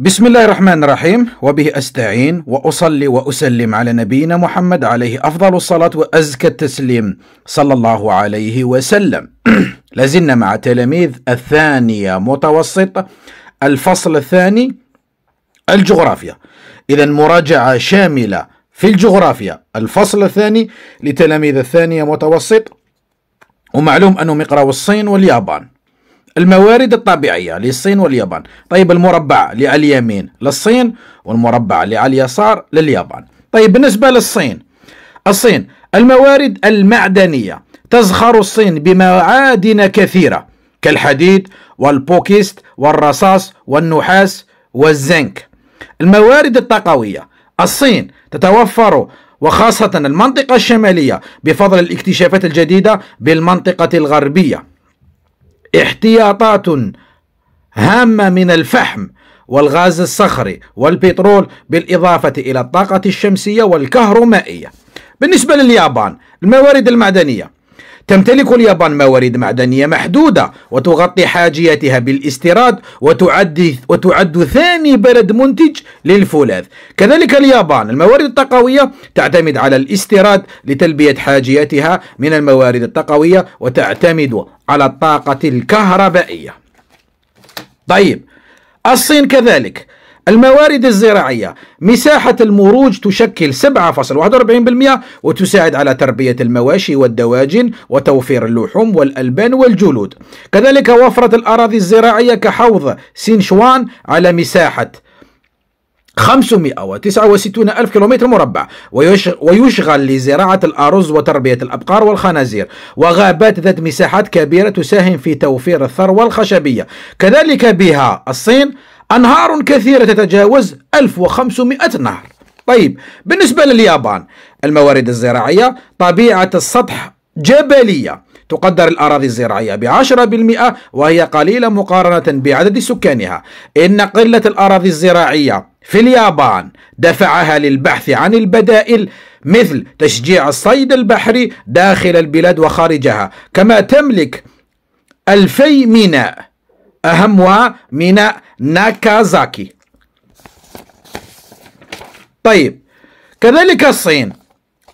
بسم الله الرحمن الرحيم وبه استعين واصلي واسلم على نبينا محمد عليه افضل الصلاه وازكى التسليم صلى الله عليه وسلم. لازلنا مع تلاميذ الثانيه متوسط الفصل الثاني الجغرافيا. اذا مراجعه شامله في الجغرافيا الفصل الثاني لتلاميذ الثانيه متوسط ومعلوم انهم يقراوا الصين واليابان. الموارد الطبيعية للصين واليابان طيب المربع اللي على اليمين للصين والمربع اللي على اليسار لليابان طيب بالنسبة للصين الصين الموارد المعدنية تزخر الصين بمعادن كثيرة كالحديد والبوكيست والرصاص والنحاس والزنك الموارد الطاقوية الصين تتوفر وخاصة المنطقة الشمالية بفضل الاكتشافات الجديدة بالمنطقة الغربية احتياطات هامة من الفحم والغاز الصخري والبترول بالإضافة إلى الطاقة الشمسية والكهرومائية بالنسبة لليابان الموارد المعدنية تمتلك اليابان موارد معدنية محدودة وتغطي حاجيتها بالاستيراد وتعد وتعد ثاني بلد منتج للفولاذ كذلك اليابان الموارد الطاقوية تعتمد على الاستيراد لتلبية حاجيتها من الموارد الطاقوية وتعتمد على الطاقة الكهربائية طيب الصين كذلك الموارد الزراعية مساحة المروج تشكل 7.41% وتساعد على تربية المواشي والدواجن وتوفير اللحوم والألبان والجلود كذلك وفرت الأراضي الزراعية كحوض سينشوان على مساحة 569 ألف كيلومتر مربع ويشغل لزراعة الأرز وتربية الأبقار والخنازير وغابات ذات مساحات كبيرة تساهم في توفير الثروة الخشبية كذلك بها الصين أنهار كثيرة تتجاوز 1500 نهر طيب بالنسبة لليابان الموارد الزراعية طبيعة السطح جبلية تقدر الأراضي الزراعية بعشرة بالمئة وهي قليلة مقارنة بعدد سكانها إن قلة الأراضي الزراعية في اليابان دفعها للبحث عن البدائل مثل تشجيع الصيد البحري داخل البلاد وخارجها كما تملك ألفي ميناء أهمها ميناء ناكازاكي طيب كذلك الصين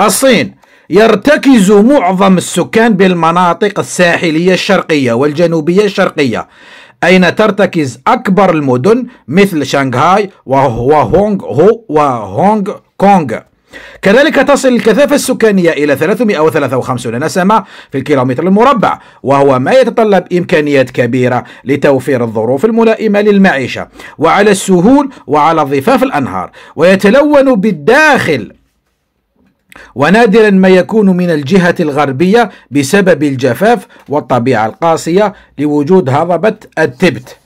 الصين يرتكز معظم السكان بالمناطق الساحلية الشرقية والجنوبية الشرقية أين ترتكز أكبر المدن مثل شانغهاي وهونغ هو وهونغ كونغ كذلك تصل الكثافة السكانية إلى 353 نسمة في الكيلومتر المربع وهو ما يتطلب إمكانيات كبيرة لتوفير الظروف الملائمة للمعيشة وعلى السهول وعلى ضفاف الأنهار ويتلون بالداخل ونادرا ما يكون من الجهة الغربية بسبب الجفاف والطبيعة القاسية لوجود هضبة التبت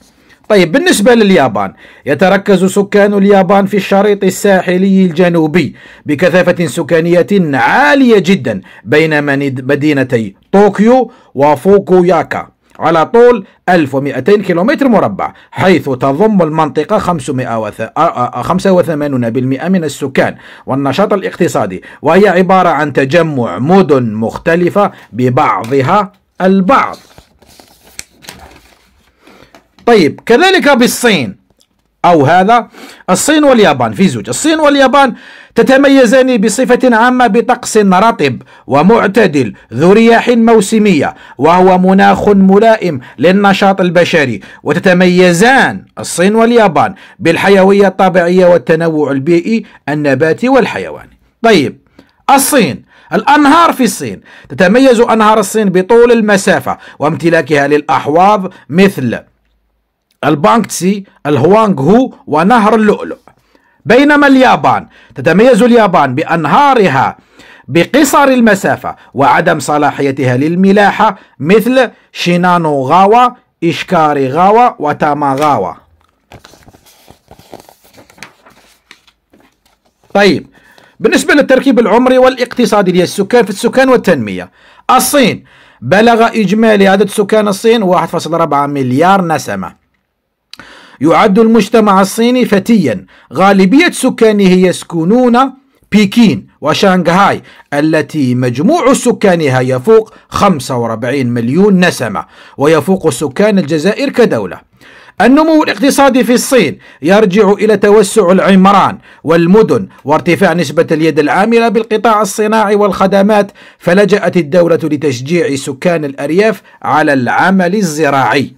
طيب بالنسبة لليابان يتركز سكان اليابان في الشريط الساحلي الجنوبي بكثافة سكانية عالية جدا بين مدينتي طوكيو وفوكوياكا على طول 1200 كيلومتر مربع حيث تضم المنطقة 85% آه، آه، آه، من السكان والنشاط الاقتصادي وهي عبارة عن تجمع مدن مختلفة ببعضها البعض طيب كذلك بالصين أو هذا الصين واليابان في زوج الصين واليابان تتميزان بصفة عامة بطقس رطب ومعتدل ذو رياح موسمية وهو مناخ ملائم للنشاط البشري وتتميزان الصين واليابان بالحيوية الطبيعية والتنوع البيئي النباتي والحيواني طيب الصين الأنهار في الصين تتميز أنهار الصين بطول المسافة وامتلاكها للأحواض مثل البانكسي الهوانغ هو ونهر اللؤلؤ بينما اليابان تتميز اليابان بأنهارها بقصر المسافة وعدم صلاحيتها للملاحة مثل شينانو غاوا غاوا وتاما وتاماغاوا طيب بالنسبة للتركيب العمري والاقتصادي للسكان في السكان والتنمية الصين بلغ إجمالي عدد سكان الصين 1.4 مليار نسمة يعد المجتمع الصيني فتيا غالبية سكانه يسكنون بكين وشانغهاي التي مجموع سكانها يفوق 45 مليون نسمة ويفوق سكان الجزائر كدولة النمو الاقتصادي في الصين يرجع إلى توسع العمران والمدن وارتفاع نسبة اليد العاملة بالقطاع الصناعي والخدمات فلجأت الدولة لتشجيع سكان الأرياف على العمل الزراعي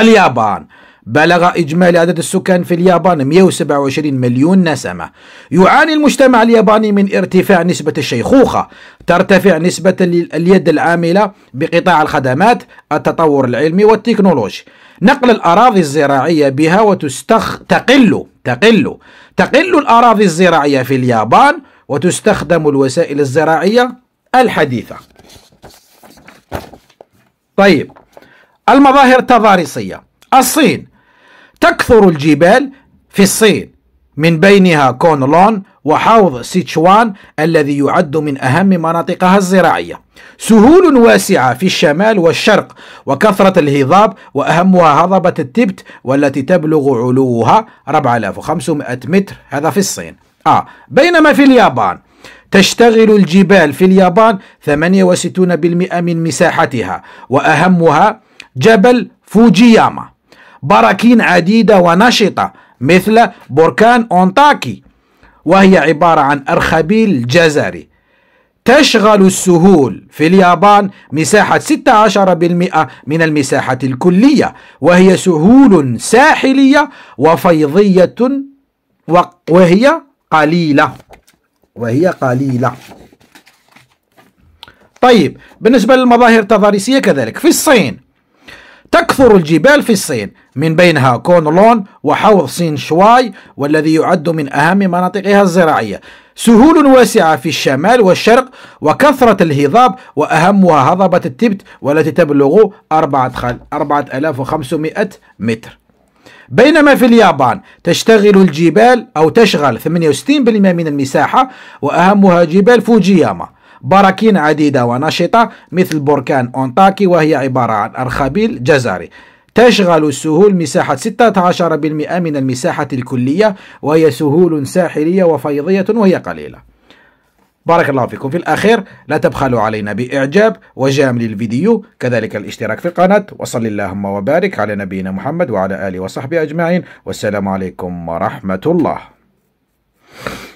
اليابان بلغ إجمالي عدد السكان في اليابان 127 مليون نسمة يعاني المجتمع الياباني من ارتفاع نسبة الشيخوخة ترتفع نسبة اليد العاملة بقطاع الخدمات التطور العلمي والتكنولوجي نقل الأراضي الزراعية بها وتستخ تقل تقل تقل الأراضي الزراعية في اليابان وتستخدم الوسائل الزراعية الحديثة طيب المظاهر التضاريسية الصين تكثر الجبال في الصين من بينها كونلون وحوض سيتشوان الذي يعد من أهم مناطقها الزراعية سهول واسعة في الشمال والشرق وكثرة الهضاب وأهمها هضبة التبت والتي تبلغ علوها 4500 متر هذا في الصين آه بينما في اليابان تشتغل الجبال في اليابان 68% من مساحتها وأهمها جبل فوجياما براكين عديدة ونشطة مثل بركان أونتاكي وهي عبارة عن أرخبيل جزري تشغل السهول في اليابان مساحة 16% من المساحة الكلية وهي سهول ساحلية وفيضية وهي قليلة وهي قليلة طيب بالنسبة للمظاهر التضاريسية كذلك في الصين تكثر الجبال في الصين من بينها كونلون وحوض سينشواي والذي يعد من أهم مناطقها الزراعية سهول واسعة في الشمال والشرق وكثرة الهضاب وأهمها هضبة التبت والتي تبلغ 4500 متر بينما في اليابان تشتغل الجبال أو تشغل 68% من المساحة وأهمها جبال فوجياما براكين عديدة ونشطة مثل بركان أونتاكي وهي عبارة عن أرخبيل جزري تشغل السهول مساحة 16% من المساحة الكلية وهي سهول ساحلية وفيضية وهي قليلة بارك الله فيكم في الأخير لا تبخلوا علينا بإعجاب وجام للفيديو كذلك الاشتراك في القناة وصل اللهم وبارك على نبينا محمد وعلى آله وصحبه أجمعين والسلام عليكم ورحمة الله